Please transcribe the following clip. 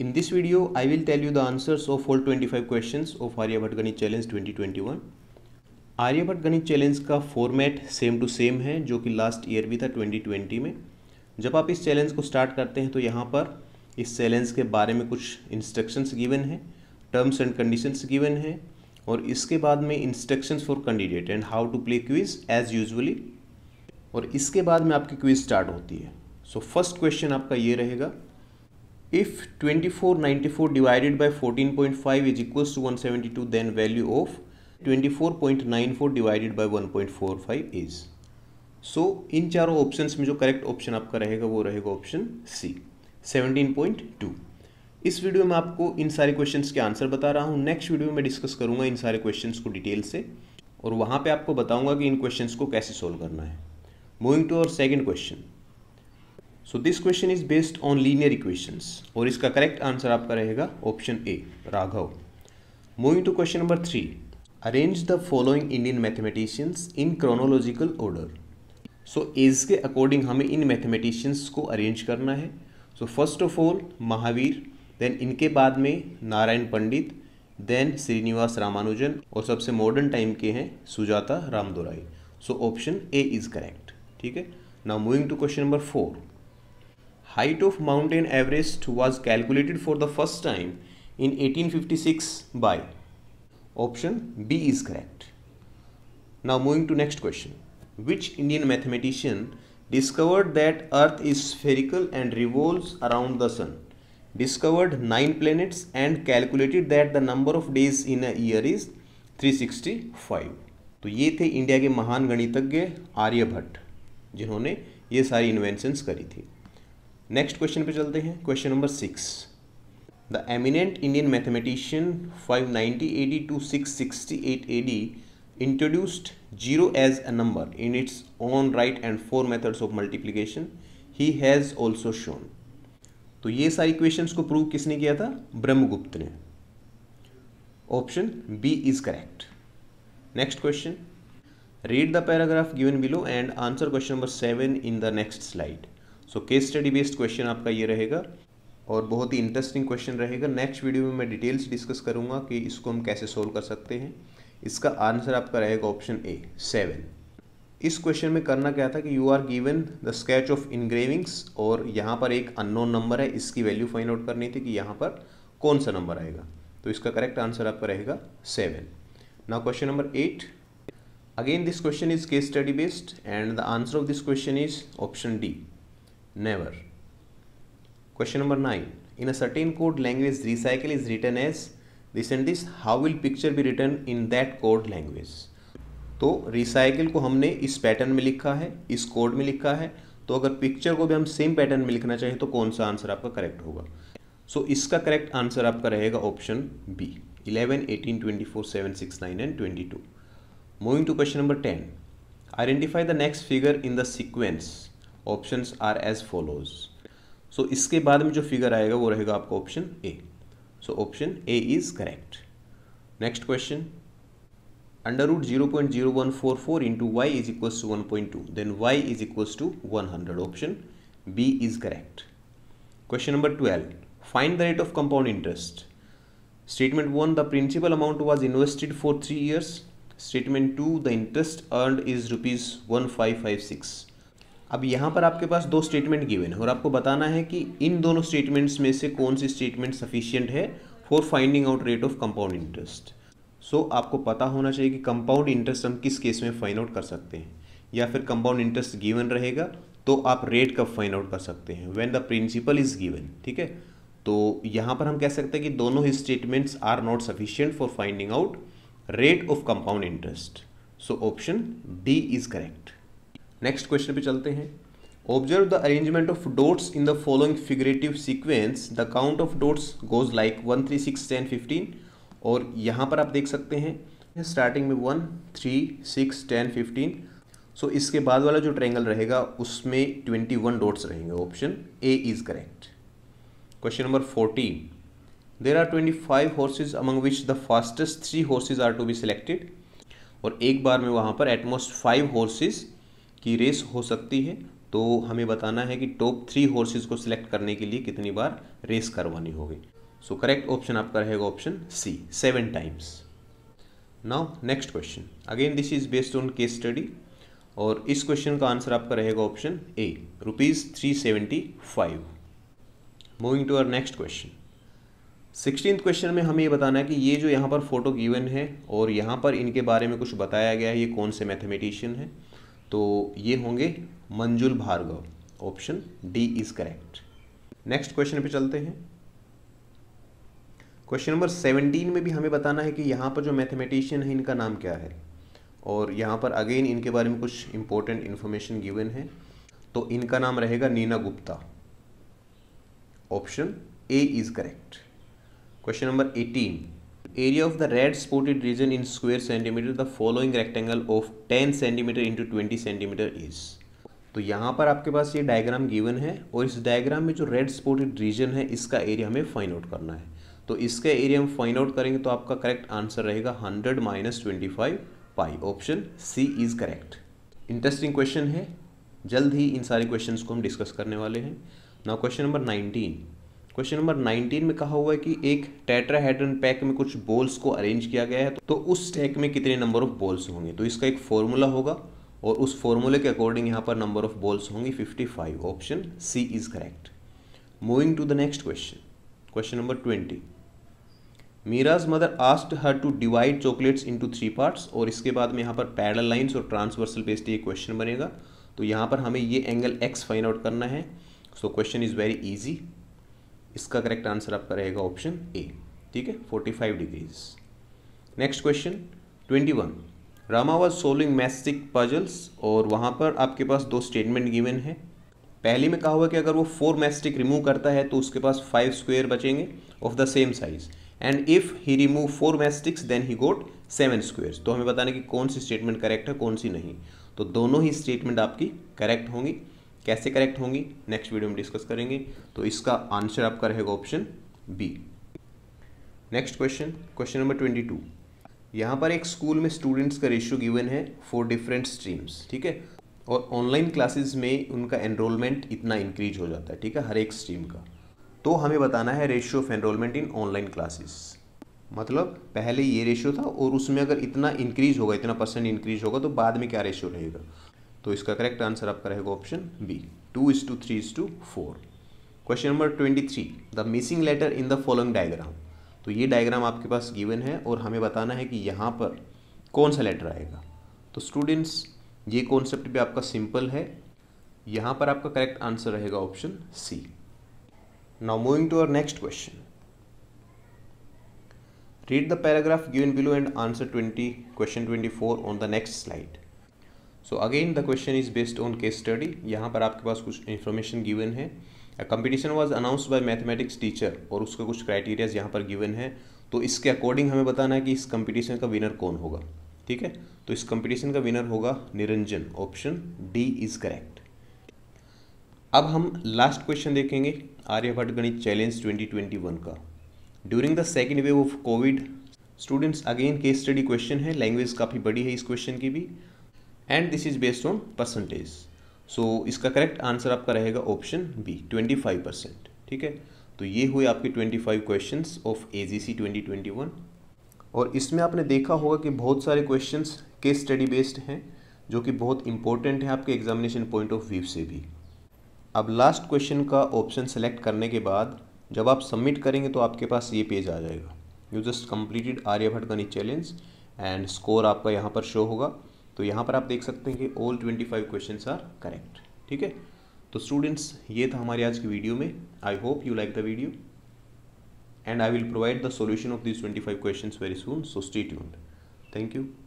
In this video In this video, I will tell you the answers of all 25 questions गणित challenge twenty twenty one Aryabhatta गणित challenge का format same to same है जो कि last year भी था twenty twenty में जब आप इस चैलेंज को स्टार्ट करते हैं तो यहाँ पर इस चैलेंज के बारे में कुछ इंस्ट्रक्शंस गिवन है टर्म्स एंड कंडीशंस गिवन है और इसके बाद में instructions for candidate and how to play quiz as usually और इसके बाद में आपकी क्विज स्टार्ट होती है सो फर्स्ट क्वेश्चन आपका ये रहेगा if 2494 divided by 14.5 is equals to 172 then value of 24.94 divided by 1.45 is so, in charo options mein jo correct option aapka rahega wo rahega option c 17.2 इस video में आपको इन सारे questions के answer बता रहा हूं नेक्स्ट वीडियो में discuss करूंगा इन सारे क्वेश्चंस को डिटेल से और वहां पे आपको बताऊंगा कि इन क्वेश्चंस को कैसे सोल्व करना है मूविंग टू और second question so this question is based on linear equations और इसका करेक्ट आंसर आपका रहेगा option A Raghav moving to question number three arrange the following Indian mathematicians in chronological order so as के according हमें इन mathematicians को arrange करना है so first of all Mahavir then इनके बाद में नारायण पंडित देन श्रीनिवास रामानुजन और सबसे मॉडर्न टाइम के हैं Sujata Ramdorai so option A is correct ठीक है now moving to question number four height of mountain Everest was calculated for the first time in 1856 by option B is correct. Now moving to next question. Which Indian mathematician discovered that earth is spherical and revolves around the sun? Discovered 9 planets and calculated that the number of days in a year is 365. तो ये थे India के महान गणितज्ञ आर्यभट्ट जिन्होंने ये सारी inventions करी थी नेक्स्ट क्वेश्चन पे चलते हैं question number six the eminent Indian mathematician 590 AD to 668 AD introduced zero as a number in its own right and four methods of multiplication he has also shown तो ये सारी question को prove किसने किया था ब्रह्मगुप्त ने option B is correct next question read the paragraph given below and answer question number seven in the next slide so case study based question आपका ये रहेगा और बहुत ही इंटरेस्टिंग क्वेश्चन रहेगा नेक्स्ट वीडियो में मैं डिटेल्स डिस्कस करूंगा कि इसको हम कैसे सोल्व कर सकते हैं इसका आंसर आपका रहेगा ऑप्शन ए सेवन इस क्वेश्चन में करना क्या था कि you are given the sketch of engravings और यहाँ पर एक अननोन नंबर है इसकी वैल्यू फाइंड आउट करनी थी कि यहाँ पर कौन सा नंबर आएगा तो इसका करेक्ट आंसर आपका रहेगा seven now question number eight again this question is case study based and the answer of this question is option D never question number 9 in a certain code language recycle is written as this and this how will picture be written in that code language तो recycle को हमने इस pattern में लिखा है इस code में लिखा है तो अगर पिक्चर को भी हम सेम पैटर्न में लिखना चाहें तो कौन सा आंसर आपका करेक्ट होगा सो so, इसका करेक्ट आंसर आपका रहेगा option B 11, 18, 24, 7, 6, 9 and 22। Moving to question number ten identify the next figure in the sequence options are as follows so इसके बाद में जो फिगर आएगा वो रहेगा आपका option A so option A is correct next question under root zero point zero one four four into Y is equal to one point two then Y is equal to one hundred option B is correct question number twelve find the rate of compound interest statement one the principal amount was invested for three years statement two the interest earn is rupees one five five six अब यहाँ पर आपके पास दो statement given है और आपको बताना है कि इन दोनों स्टेटमेंट्स में से कौन सी स्टेटमेंट सफिशियंट है for finding out rate of compound interest so आपको पता होना चाहिए कि कंपाउंड इंटरेस्ट हम किस केस में फाइंड आउट कर सकते हैं या फिर कंपाउंड इंटरेस्ट गिवन रहेगा तो आप रेट कब फाइंड आउट कर सकते हैं when the principal is given ठीक है तो यहाँ पर हम कह सकते हैं कि दोनों ही statements are not sufficient for finding out rate of compound interest so option D is correct next question पे चलते हैं observe the arrangement of dots in the following figurative sequence the count of dots goes like one three six ten fifteen और यहाँ पर आप देख सकते हैं स्टार्टिंग में one three six ten fifteen so इसके बाद वाला जो ट्रैंगल रहेगा उसमें ट्वेंटी वन डोट्स रहेंगे option A is correct question number fourteen there are twenty five horses among which the fastest three horses are to be selected और एक बार में वहाँ पर एटमोस्ट फाइव हॉर्सेज़ की रेस हो सकती है तो हमें बताना है कि टॉप थ्री हॉर्सेज को सिलेक्ट करने के लिए कितनी बार रेस करवानी होगी सो करेक्ट ऑप्शन आपका रहेगा option C seven times now next question again this is based on case study और इस क्वेश्चन का आंसर आपका रहेगा option A rupees three seventy five moving to our next question sixteen question में हमें ये बताना है कि ये जो यहाँ पर फोटो गिवन है और यहाँ पर इनके बारे में कुछ बताया गया है ये कौन से मैथमेटिशियन है तो ये होंगे Manjul Bhargava option D is correct next question पे चलते हैं क्वेश्चन नंबर सेवनटीन में भी हमें बताना है कि यहाँ पर जो मैथमेटिशियन है इनका नाम क्या है और यहाँ पर अगेन इनके बारे में कुछ इंपॉर्टेंट इन्फॉर्मेशन गिवन है तो इनका नाम रहेगा Neena Gupta option A is correct question number eighteen area of the red spotted region in square centimeter the following rectangle of 10 centimeter into 20 centimeter is तो यहाँ पर आपके पास ये डायग्राम गिवन है और इस डायग्राम में जो रेड स्पॉटेड रीजन है इसका एरिया हमें फाइंड आउट करना है तो इसका एरिया हम फाइंड आउट करेंगे तो आपका करेक्ट आंसर रहेगा hundred minus twenty five pi option C is correct interesting question है जल्द ही इन सारे क्वेश्चंस को हम डिस्कस करने वाले हैं now question number nineteen question number 19 में कहा हुआ है कि एक टेट्राहेड्रन पैक में कुछ बोल्स को अरेंज किया गया है तो उस टैक में कितने नंबर ऑफ बोल्स होंगे तो इसका एक फॉर्मूला होगा और उस फॉर्मूले के अकॉर्डिंग यहाँ पर नंबर ऑफ बोल्स होंगी 55 option C is correct moving to the next question question number 20 Meera's mother asked her to divide chocolates into three parts और इसके बाद में यहाँ पर पैरल लाइन्स और ट्रांसवर्सल बेस्ड ये क्वेश्चन बनेगा तो यहाँ पर हमें ये एंगल एक्स फाइंड आउट करना है so question is very easy इसका करेक्ट आंसर आपका रहेगा ऑप्शन ए ठीक है 45 degrees next question 21 Rama was solving matchstick puzzles और वहाँ पर आपके पास दो स्टेटमेंट गिवन है पहली में कहा हुआ कि अगर वो फोर मैस्टिक रिमूव करता है तो उसके पास फाइव स्क्वेयर बचेंगे of the same size and if he remove four matchsticks then he got seven squares तो हमें बताना कि कौन सी स्टेटमेंट करेक्ट है कौन सी नहीं तो दोनों ही स्टेटमेंट आपकी करेक्ट होंगी कैसे करेक्ट होंगी नेक्स्ट वीडियो में डिस्कस करेंगे तो इसका आंसर आपका रहेगा option B next question question number twenty two यहाँ पर एक स्कूल में स्टूडेंट्स का रेशियो गिवन है फॉर डिफरेंट स्ट्रीम्स ठीक है और ऑनलाइन क्लासेस में उनका एनरोलमेंट इतना इंक्रीज हो जाता है ठीक है हर एक स्ट्रीम का तो हमें बताना है ratio of enrolment in online classes मतलब पहले ये रेशियो था और उसमें अगर इतना इंक्रीज होगा इतना परसेंट इंक्रीज होगा तो बाद में क्या रेशियो रहेगा तो इसका करेक्ट आंसर आपका रहेगा option B two is to three is to four question number twenty three the missing letter in the following diagram तो ये डायग्राम आपके पास गिवन है और हमें बताना है कि यहाँ पर कौन सा लेटर आएगा तो स्टूडेंट्स ये कॉन्सेप्ट भी आपका सिंपल है यहाँ पर आपका करेक्ट आंसर रहेगा option C now moving to our next question read the paragraph given below and answer 20 question 24 on the next slide so again the question is based on case study यहाँ पर आपके पास कुछ information given है competition was announce by mathematics teacher और उसका कुछ criterias यहाँ पर गिवन है तो इसके अकॉर्डिंग हमें बताना है कि इस कंपटीशन का विनर कौन होगा ठीक है तो इस कंपटीशन का विनर होगा Niranjan option D is correct अब हम लास्ट क्वेश्चन देखेंगे आर्यभट्ट गणित चैलेंज 2021 का during the second wave of Covid students again case study question है लैंग्वेज काफ़ी बड़ी है इस क्वेश्चन की भी and this is based on percentage so इसका करेक्ट आंसर आपका रहेगा option B twenty five percent ठीक है तो ये हुए आपके twenty five question of A G C twenty twenty one और इसमें आपने देखा होगा कि बहुत सारे क्वेश्चन के स्टडी बेस्ड हैं जो कि बहुत इंपॉर्टेंट है आपके एग्जामिनेशन पॉइंट ऑफ व्यू से भी अब लास्ट क्वेश्चन का ऑप्शन सेलेक्ट करने के बाद जब आप सबमिट करेंगे तो आपके पास ये पेज आ जाएगा यू जस्ट कम्प्लीटेड आर्यभट्ट गणित चैलेंज एंड स्कोर आपका यहाँ पर शो होगा तो यहाँ पर आप देख सकते हैं कि all twenty five question are correct ठीक है तो स्टूडेंट्स ये था हमारे आज की वीडियो में I hope you like the video and I will provide the solution of this twenty five question very soon so state thank you